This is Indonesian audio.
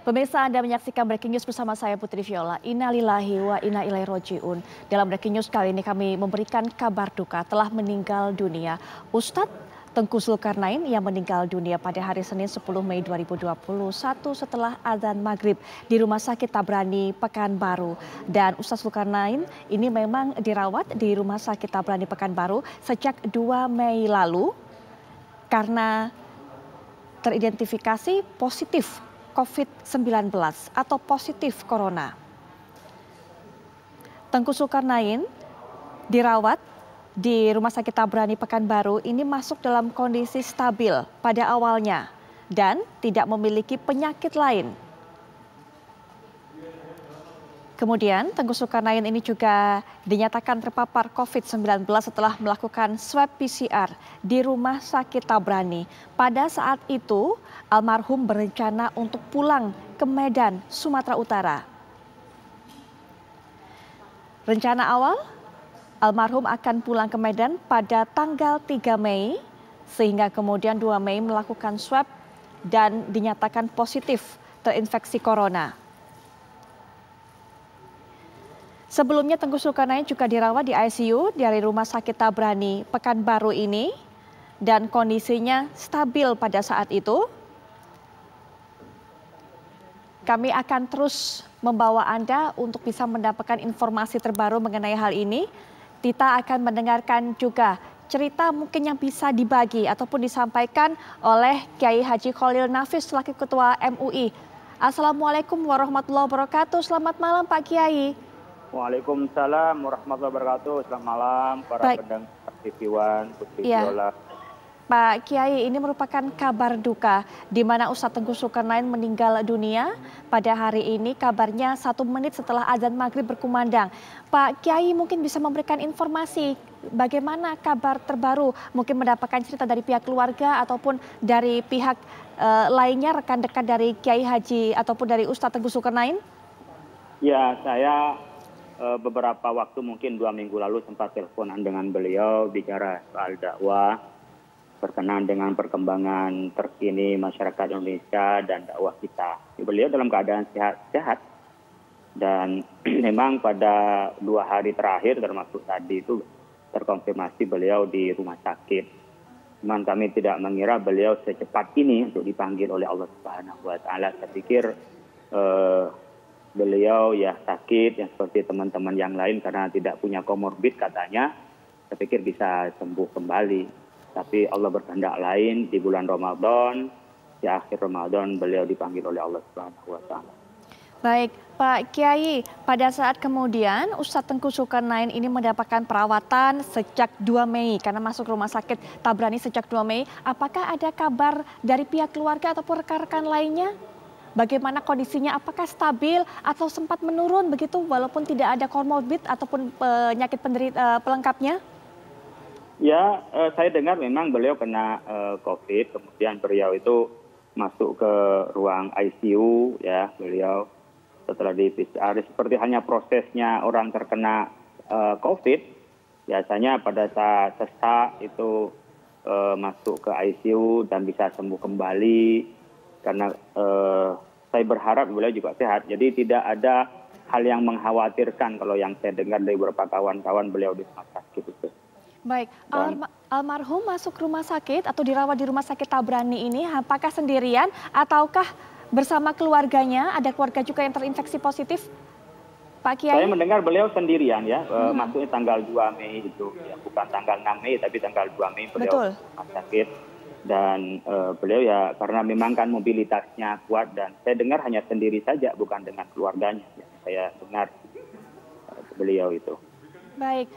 Pemirsa Anda menyaksikan Breaking News bersama saya Putri Viola. Innalillahi wa inna ilaihi rojiun. Dalam Breaking News kali ini kami memberikan kabar duka telah meninggal dunia Ustadz Tengku Zulkarnain yang meninggal dunia pada hari Senin 10 Mei 2021 setelah azan maghrib di Rumah Sakit Tabrani, Pekanbaru. Dan Ustaz Zulkarnain ini memang dirawat di Rumah Sakit Tabrani, Pekanbaru sejak 2 Mei lalu karena teridentifikasi positif COVID-19 atau positif corona. Tengku Sukarnain dirawat di Rumah Sakit Tabrani Pekanbaru ini masuk dalam kondisi stabil pada awalnya dan tidak memiliki penyakit lain Kemudian Tengku Sukanain ini juga dinyatakan terpapar COVID-19 setelah melakukan swab PCR di rumah sakit Tabrani. Pada saat itu almarhum berencana untuk pulang ke Medan, Sumatera Utara. Rencana awal almarhum akan pulang ke Medan pada tanggal 3 Mei sehingga kemudian 2 Mei melakukan swab dan dinyatakan positif terinfeksi corona. Sebelumnya Tengku Sulkarnain juga dirawat di ICU dari Rumah Sakit Tabrani Pekanbaru ini dan kondisinya stabil pada saat itu. Kami akan terus membawa Anda untuk bisa mendapatkan informasi terbaru mengenai hal ini. Tita akan mendengarkan juga cerita mungkin yang bisa dibagi ataupun disampaikan oleh Kiai Haji Khalil Nafis selaku Ketua MUI. Assalamualaikum warahmatullahi wabarakatuh. Selamat malam Pak Kiai. Waalaikumsalam warahmatullahi wabarakatuh. Selamat malam para Baik. pendengar One, Putri ya. Viola. Pak Kiai, ini merupakan kabar duka di mana Ustadz Tengku Sukarnain meninggal dunia pada hari ini. Kabarnya satu menit setelah azan maghrib berkumandang. Pak Kiai mungkin bisa memberikan informasi bagaimana kabar terbaru, mungkin mendapatkan cerita dari pihak keluarga ataupun dari pihak uh, lainnya rekan-rekan dari Kiai Haji ataupun dari Ustadz Tengku Sukarnain? Ya, saya Eh, beberapa waktu mungkin dua minggu lalu sempat teleponan dengan beliau bicara soal dakwah berkenaan dengan perkembangan terkini masyarakat Indonesia dan dakwah kita. Beliau dalam keadaan sehat-sehat dan memang pada dua hari terakhir termasuk tadi itu terkonfirmasi beliau di rumah sakit. Cuman kami tidak mengira beliau secepat ini untuk dipanggil oleh Allah Subhanahu wa taala. Saya pikir eh, beliau ya sakit yang seperti teman-teman yang lain karena tidak punya komorbid katanya saya pikir bisa sembuh kembali tapi Allah berkehendak lain di bulan Ramadan di akhir Ramadan beliau dipanggil oleh Allah Subhanahu wa taala. Baik, Pak Kiai, pada saat kemudian Ustadz Tengku Sukarnain ini mendapatkan perawatan sejak 2 Mei karena masuk rumah sakit Tabrani sejak 2 Mei, apakah ada kabar dari pihak keluarga ataupun rekan-rekan lainnya? bagaimana kondisinya apakah stabil atau sempat menurun begitu walaupun tidak ada komorbid ataupun penyakit penderita eh, pelengkapnya? Ya, eh, saya dengar memang beliau kena eh, COVID, kemudian beliau itu masuk ke ruang ICU ya, beliau setelah di PCR seperti hanya prosesnya orang terkena COVID, biasanya pada saat sesak itu masuk ke ICU dan bisa sembuh kembali karena uh, saya berharap beliau juga sehat. Jadi tidak ada hal yang mengkhawatirkan kalau yang saya dengar dari beberapa kawan-kawan beliau di rumah sakit itu. Baik, Dan, almarhum masuk rumah sakit atau dirawat di rumah sakit Tabrani ini, apakah sendirian ataukah bersama keluarganya? Ada keluarga juga yang terinfeksi positif? Pak Kiai? Saya mendengar beliau sendirian ya, eh, hmm. masuknya tanggal 2 Mei itu, ya, bukan tanggal 6 Mei tapi tanggal 2 Mei beliau Betul. rumah sakit dan uh, beliau ya karena memang kan mobilitasnya kuat dan saya dengar hanya sendiri saja bukan dengan keluarganya saya dengar uh, beliau itu baik